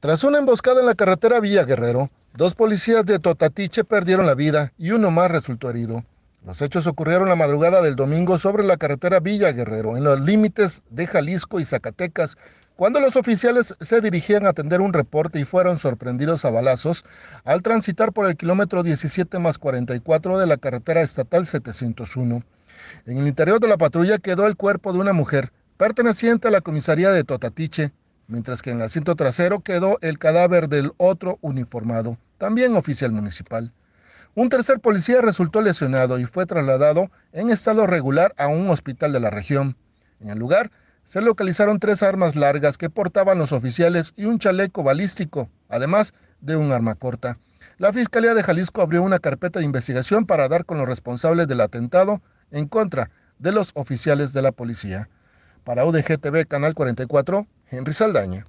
Tras una emboscada en la carretera Villa Guerrero, dos policías de Totatiche perdieron la vida y uno más resultó herido. Los hechos ocurrieron la madrugada del domingo sobre la carretera Villa Guerrero, en los límites de Jalisco y Zacatecas, cuando los oficiales se dirigían a atender un reporte y fueron sorprendidos a balazos al transitar por el kilómetro 17 más 44 de la carretera estatal 701. En el interior de la patrulla quedó el cuerpo de una mujer perteneciente a la comisaría de Totatiche, mientras que en el asiento trasero quedó el cadáver del otro uniformado, también oficial municipal. Un tercer policía resultó lesionado y fue trasladado en estado regular a un hospital de la región. En el lugar se localizaron tres armas largas que portaban los oficiales y un chaleco balístico, además de un arma corta. La Fiscalía de Jalisco abrió una carpeta de investigación para dar con los responsables del atentado en contra de los oficiales de la policía. Para UDGTV Canal 44, Henry Saldaña.